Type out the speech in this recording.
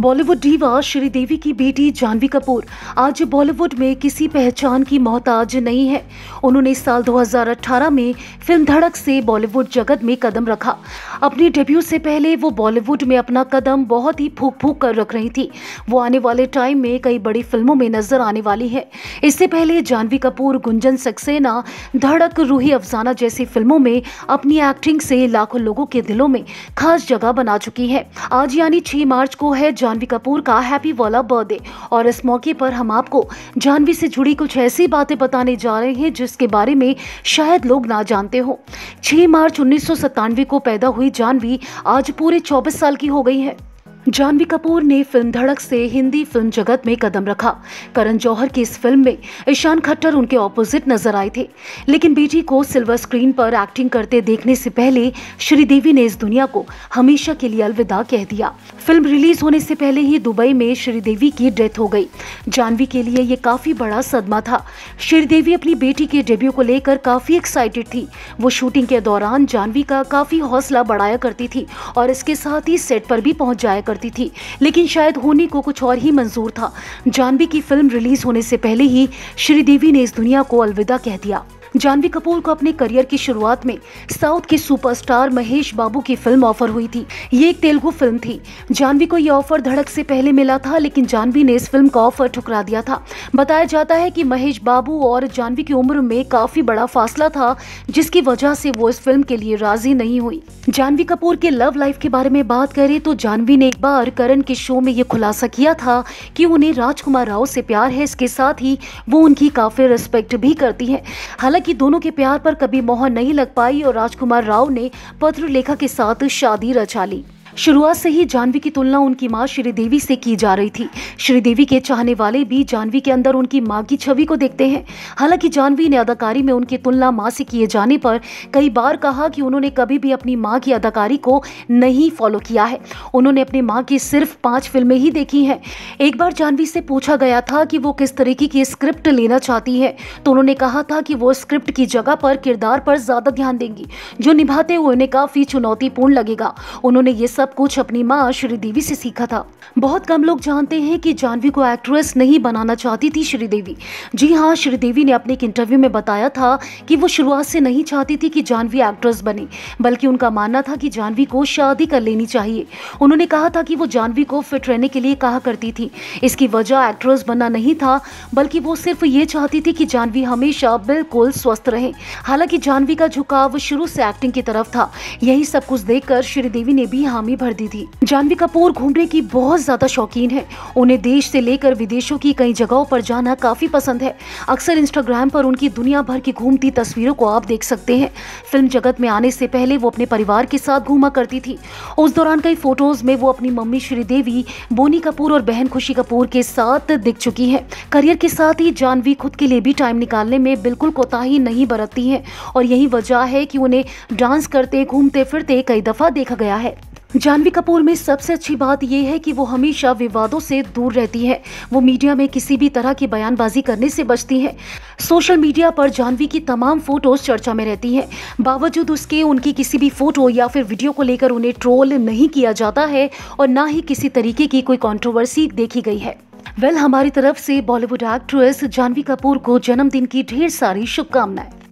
Bollywood diva Sridevi की बेटी जानवी कपूर आज बॉलीवुड में किसी पहचान की मोहताज नहीं है उन्होंने साल 2018 में फिल्म धड़क से बॉलीवुड जगत में कदम रखा अपने डेब्यू से पहले वो बॉलीवुड में अपना कदम बहुत ही फूक फूक कर रख रही थी वो आने वाले टाइम में कई बड़ी फिल्मों में नजर आने वाली है इससे पहले जानवी कपूर गुंजन सक्सेना धड़क रूही अफजाना जैसी फिल्मों में अपनी एक्टिंग से लाखों लोगों के दिलों में खास जगह बना चुकी है आज यानी छह मार्च को है जानवी कपूर का हैप्पी वाला बर्थडे और इस मौके पर हम आपको जानवी से जुड़ी कुछ ऐसी बातें बताने जा रहे हैं जिसके बारे में शायद लोग ना जानते हों 6 मार्च उन्नीस को पैदा हुई जानवी आज पूरे 24 साल की हो गई है जानवी कपूर ने फिल्म धड़क से हिंदी फिल्म जगत में कदम रखा करण जौहर की इस फिल्म में ईशान खट्टर उनके ऑपोजिट नजर आए थे लेकिन बेटी को सिल्वर स्क्रीन पर एक्टिंग करते देखने से पहले श्रीदेवी ने इस दुनिया को हमेशा के लिए अलविदा कह दिया फिल्म रिलीज होने से पहले ही दुबई में श्रीदेवी की डेथ हो गई जानवी के लिए ये काफी बड़ा सदमा था श्रीदेवी अपनी बेटी के डेब्यू को लेकर काफी एक्साइटेड थी वो शूटिंग के दौरान जानवी का काफी हौसला बढ़ाया करती थी और इसके साथ ही सेट पर भी पहुंच जाया करती थी लेकिन शायद होनी को कुछ और ही मंजूर था जानवी की फिल्म रिलीज होने से पहले ही श्रीदेवी ने इस दुनिया को अलविदा कह दिया जानवी कपूर को अपने करियर की शुरुआत में साउथ के सुपरस्टार महेश बाबू की फिल्म ऑफर हुई थी ये एक तेलुगु फिल्म थी जानवी को यह ऑफर धड़क से पहले मिला था लेकिन जानवी ने इस फिल्म का ऑफर ठुकरा दिया था बताया जाता है कि महेश बाबू और जानवी की उम्र में काफी बड़ा फासला था जिसकी वजह से वो इस फिल्म के लिए राजी नहीं हुई जानवी कपूर के लव लाइफ के बारे में बात करें तो जानवी ने एक बार करण के शो में ये खुलासा किया था कि उन्हें राजकुमार राव से प्यार है इसके साथ ही वो उनकी काफी रिस्पेक्ट भी करती है हालांकि हालांकि दोनों के प्यार पर कभी मोहर नहीं लग पाई और राजकुमार राव ने पत्र लेखा के साथ शादी रचा ली शुरुआत से ही जानवी की तुलना उनकी माँ श्रीदेवी से की जा रही थी श्रीदेवी के चाहने वाले भी जानवी के अंदर उनकी माँ की छवि को देखते हैं हालांकि जानवी ने अदाकारी में उनकी तुलना माँ से किए जाने पर कई बार कहा कि उन्होंने कभी भी अपनी माँ की अदाकारी को नहीं फॉलो किया है उन्होंने अपनी माँ की सिर्फ पाँच फिल्में ही देखी हैं एक बार जानवी से पूछा गया था कि वो किस तरीके की स्क्रिप्ट लेना चाहती है तो उन्होंने कहा था कि वो स्क्रिप्ट की जगह पर किरदार पर ज़्यादा ध्यान देंगी जो निभाते हुए उन्हें काफ़ी चुनौतीपूर्ण लगेगा उन्होंने ये सब सब कुछ अपनी माँ श्रीदेवी से सीखा था बहुत कम लोग जानते हैं कि जानवी को एक्ट्रेस नहीं बनाना चाहती थी श्रीदेवी जी हाँ श्रीदेवी ने अपने एक इंटरव्यू में बताया था कि वो शुरुआत से नहीं चाहती थी कि जानवी एक्ट्रेस बने बल्कि उनका मानना था कि जानवी को शादी कर लेनी चाहिए उन्होंने कहा था कि वो जानवी को फिट रहने के लिए कहा करती थी इसकी वजह एक्ट्रेस बनना नहीं था बल्कि वो सिर्फ ये चाहती थी कि जानवी हमेशा बिल्कुल स्वस्थ रहे हालांकि जानवी का झुकाव शुरू से एक्टिंग की तरफ था यही सब कुछ देखकर श्रीदेवी ने भी हामी भर दी थी जानवी कपूर घूमने की बहुत ज्यादा शौकीन है उन्हें देश से लेकर विदेशों की कई जगहों पर जाना काफी पसंद है अक्सर इंस्टाग्राम पर उनकी दुनिया भर की घूमती तस्वीरों को आप देख सकते हैं फिल्म जगत में आने से पहले वो अपने परिवार के साथ घूमा करती थी उस दौरान कई फोटोज में वो अपनी मम्मी श्रीदेवी बोनी कपूर और बहन खुशी कपूर के साथ दिख चुकी है करियर के साथ ही जानवी खुद के लिए भी टाइम निकालने में बिल्कुल कोताही नहीं बरतती है और यही वजह है कि उन्हें डांस करते घूमते फिरते कई दफा देखा गया है जानवी कपूर में सबसे अच्छी बात यह है कि वो हमेशा विवादों से दूर रहती है वो मीडिया में किसी भी तरह की बयानबाजी करने से बचती है सोशल मीडिया पर जानवी की तमाम फोटोज चर्चा में रहती हैं बावजूद उसके उनकी किसी भी फोटो या फिर वीडियो को लेकर उन्हें ट्रोल नहीं किया जाता है और ना ही किसी तरीके की कोई कॉन्ट्रोवर्सी देखी गई है वेल हमारी तरफ से बॉलीवुड एक्ट्रेस जानवी कपूर को जन्मदिन की ढेर सारी शुभकामनाएं